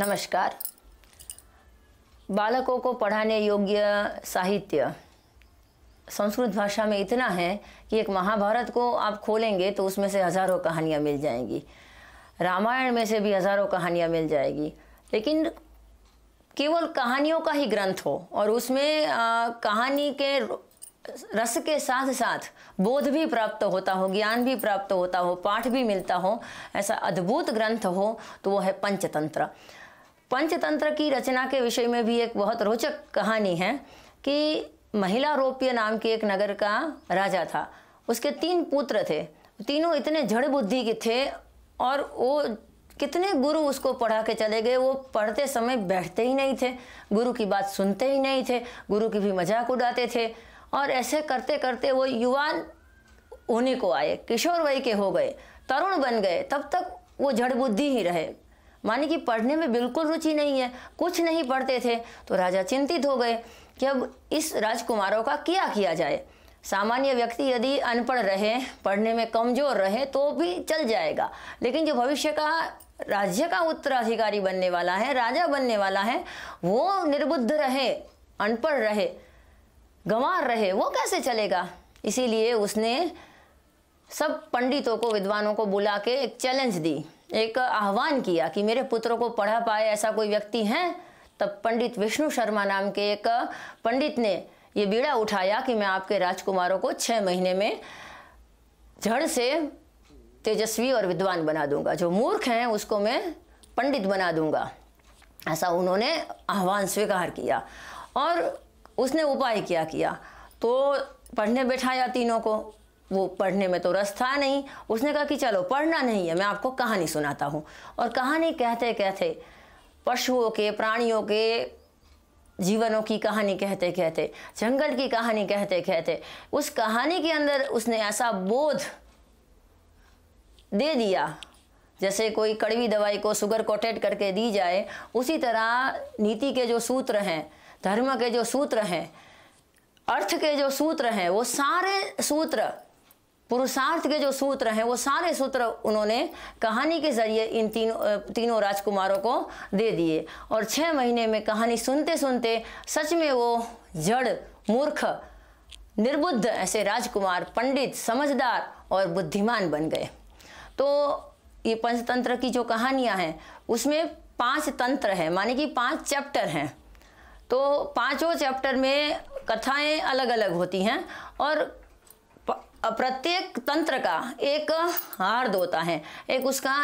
नमस्कार बालकों को पढ़ाने योग्य साहित्य संस्कृत भाषा में इतना है कि एक महाभारत को आप खोलेंगे तो उसमें से हज़ारों कहानियाँ मिल जाएंगी रामायण में से भी हज़ारों कहानियाँ मिल जाएगी लेकिन केवल कहानियों का ही ग्रंथ हो और उसमें आ, कहानी के रस के साथ साथ बोध भी प्राप्त होता हो ज्ञान भी प्राप्त होता हो पाठ भी मिलता हो ऐसा अद्भुत ग्रंथ हो तो वो है पंचतंत्र पंचतंत्र की रचना के विषय में भी एक बहुत रोचक कहानी है कि महिला रोप्य नाम के एक नगर का राजा था उसके तीन पुत्र थे तीनों इतने जड़ बुद्धि के थे और वो कितने गुरु उसको पढ़ा के चले गए वो पढ़ते समय बैठते ही नहीं थे गुरु की बात सुनते ही नहीं थे गुरु की भी मजाक उड़ाते थे और ऐसे करते करते वो युवान होने को आए किशोर वय के हो गए तरुण बन गए तब तक वो जड़ बुद्धि ही रहे माने कि पढ़ने में बिल्कुल रुचि नहीं है कुछ नहीं पढ़ते थे तो राजा चिंतित हो गए कि अब इस राजकुमारों का क्या किया जाए सामान्य व्यक्ति यदि अनपढ़ रहे पढ़ने में कमज़ोर रहे तो भी चल जाएगा लेकिन जो भविष्य का राज्य का उत्तराधिकारी बनने वाला है राजा बनने वाला है वो निर्बुद्ध रहे अनपढ़ रहे गंवार रहे वो कैसे चलेगा इसीलिए उसने सब पंडितों को विद्वानों को बुला के एक चैलेंज दी एक आह्वान किया कि मेरे पुत्र को पढ़ा पाए ऐसा कोई व्यक्ति है तब पंडित विष्णु शर्मा नाम के एक पंडित ने ये बीड़ा उठाया कि मैं आपके राजकुमारों को छः महीने में जड़ से तेजस्वी और विद्वान बना दूंगा जो मूर्ख हैं उसको मैं पंडित बना दूंगा ऐसा उन्होंने आह्वान स्वीकार किया और उसने उपाय क्या किया तो पढ़ने बैठाया तीनों को वो पढ़ने में तो रस था नहीं उसने कहा कि चलो पढ़ना नहीं है मैं आपको कहानी सुनाता हूँ और कहानी कहते कहते पशुओं के प्राणियों के जीवनों की कहानी कहते कहते जंगल की कहानी कहते कहते उस कहानी के अंदर उसने ऐसा बोध दे दिया जैसे कोई कड़वी दवाई को शुगर कोटेड करके दी जाए उसी तरह नीति के जो सूत्र हैं धर्म के जो सूत्र हैं अर्थ के जो सूत्र हैं वो सारे सूत्र पुरुषार्थ के जो सूत्र हैं वो सारे सूत्र उन्होंने कहानी के जरिए इन तीनों तीनों राजकुमारों को दे दिए और छः महीने में कहानी सुनते सुनते सच में वो जड़ मूर्ख निर्बुद्ध ऐसे राजकुमार पंडित समझदार और बुद्धिमान बन गए तो ये पंचतंत्र की जो कहानियाँ हैं उसमें पांच तंत्र हैं माने कि पांच चैप्टर हैं तो पांचों चैप्टर में कथाएं अलग अलग होती हैं और प्रत्येक तंत्र का एक हार्द होता है एक उसका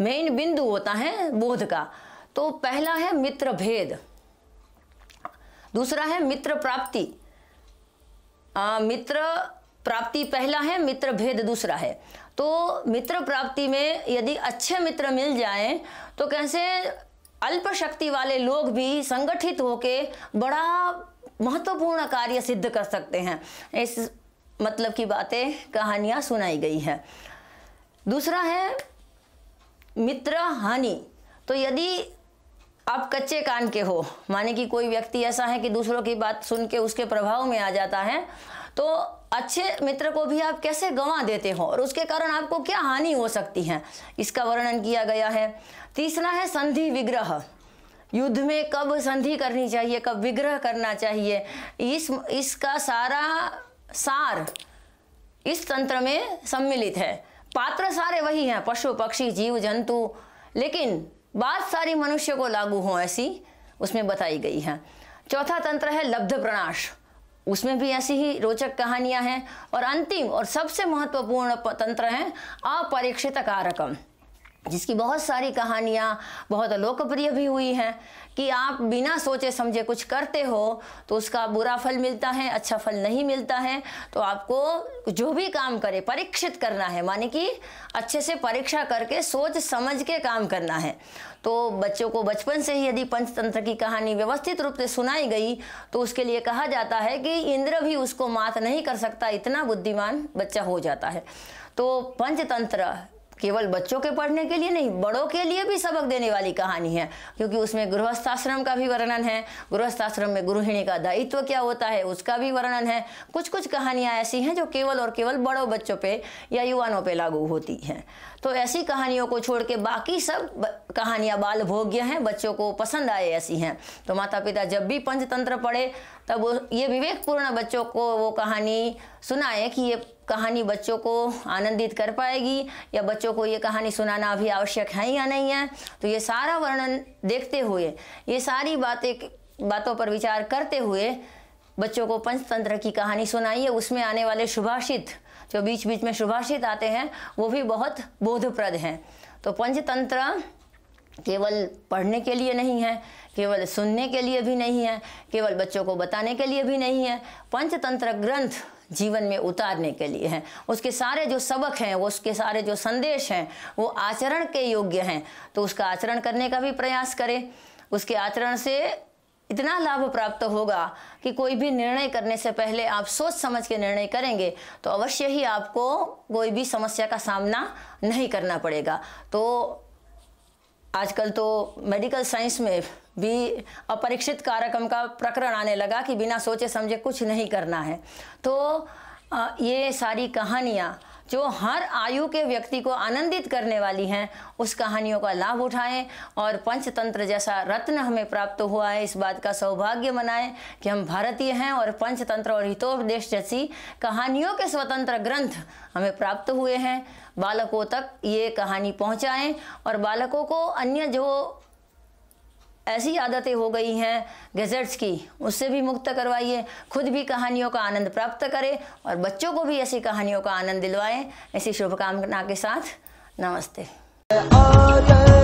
मेन बिंदु होता है बोध का तो पहला है मित्र भेद दूसरा है मित्र प्राप्ति आ, मित्र प्राप्ति पहला है मित्र भेद दूसरा है तो मित्र प्राप्ति में यदि अच्छे मित्र मिल जाएं तो कैसे अल्प शक्ति वाले लोग भी संगठित होके बड़ा महत्वपूर्ण कार्य सिद्ध कर सकते हैं इस मतलब की बातें कहानियां सुनाई गई हैं दूसरा है मित्र हानि तो यदि आप कच्चे कान के हो माने कि कोई व्यक्ति ऐसा है कि दूसरों की बात सुन के उसके प्रभाव में आ जाता है तो अच्छे मित्र को भी आप कैसे गंवा देते हो और उसके कारण आपको क्या हानि हो सकती है इसका वर्णन किया गया है तीसरा है संधि विग्रह युद्ध में कब संधि करनी चाहिए कब विग्रह करना चाहिए इस इसका सारा सार इस तंत्र में सम्मिलित है पात्र सारे वही हैं पशु पक्षी जीव जंतु लेकिन बात सारी मनुष्य को लागू हो ऐसी उसमें बताई गई है चौथा तंत्र है लब्ध प्रणाश उसमें भी ऐसी ही रोचक कहानियां हैं और अंतिम और सबसे महत्वपूर्ण तंत्र हैं अपरीक्षित कारकम जिसकी बहुत सारी कहानियाँ बहुत लोकप्रिय भी हुई हैं कि आप बिना सोचे समझे कुछ करते हो तो उसका बुरा फल मिलता है अच्छा फल नहीं मिलता है तो आपको जो भी काम करे परीक्षित करना है माने कि अच्छे से परीक्षा करके सोच समझ के काम करना है तो बच्चों को बचपन से ही यदि पंचतंत्र की कहानी व्यवस्थित रूप से सुनाई गई तो उसके लिए कहा जाता है कि इंद्र भी उसको मात नहीं कर सकता इतना बुद्धिमान बच्चा हो जाता है तो पंचतंत्र केवल बच्चों के पढ़ने के लिए नहीं बड़ों के लिए भी सबक देने वाली कहानी है क्योंकि उसमें गृहस्थाश्रम का भी वर्णन है गृहस्थाश्रम में गृहिणी का दायित्व क्या होता है उसका भी वर्णन है कुछ कुछ कहानियाँ ऐसी हैं जो केवल और केवल बड़ों बच्चों पे या युवाओं पे लागू होती हैं तो ऐसी कहानियों को छोड़ के बाकी सब कहानियाँ बाल भोग्य हैं बच्चों को पसंद आए ऐसी हैं तो माता पिता जब भी पंचतंत्र पढ़े तब ये विवेकपूर्ण बच्चों को वो कहानी सुनाए कि ये कहानी बच्चों को आनंदित कर पाएगी या बच्चों को ये कहानी सुनाना अभी आवश्यक है या नहीं है तो ये सारा वर्णन देखते हुए ये सारी बातें बातों पर विचार करते हुए बच्चों को पंचतंत्र की कहानी सुनाइए उसमें आने वाले सुभाषित जो बीच बीच में सुभाषित आते हैं वो भी बहुत बोधप्रद हैं तो पंचतंत्र केवल पढ़ने के लिए नहीं है केवल सुनने के लिए भी नहीं है केवल बच्चों को बताने के लिए भी नहीं है पंचतंत्र ग्रंथ जीवन में उतारने के लिए हैं उसके सारे जो सबक हैं वो उसके सारे जो संदेश हैं वो आचरण के योग्य हैं तो उसका आचरण करने का भी प्रयास करें उसके आचरण से इतना लाभ प्राप्त होगा कि कोई भी निर्णय करने से पहले आप सोच समझ के निर्णय करेंगे तो अवश्य ही आपको कोई भी समस्या का सामना नहीं करना पड़ेगा तो आजकल तो मेडिकल साइंस में भी अपरीक्षित कार्यक्रम का प्रकरण आने लगा कि बिना सोचे समझे कुछ नहीं करना है तो ये सारी कहानियाँ जो हर आयु के व्यक्ति को आनंदित करने वाली हैं उस कहानियों का लाभ उठाएं और पंचतंत्र जैसा रत्न हमें प्राप्त हुआ है इस बात का सौभाग्य मनाएं कि हम भारतीय हैं और पंचतंत्र और हितोपदेश जैसी कहानियों के स्वतंत्र ग्रंथ हमें प्राप्त हुए हैं बालकों तक ये कहानी पहुँचाएँ और बालकों को अन्य जो ऐसी आदतें हो गई हैं गैजेट्स की उससे भी मुक्त करवाइए खुद भी कहानियों का आनंद प्राप्त करें और बच्चों को भी ऐसी कहानियों का आनंद दिलवाएं ऐसी शुभकामना के साथ नमस्ते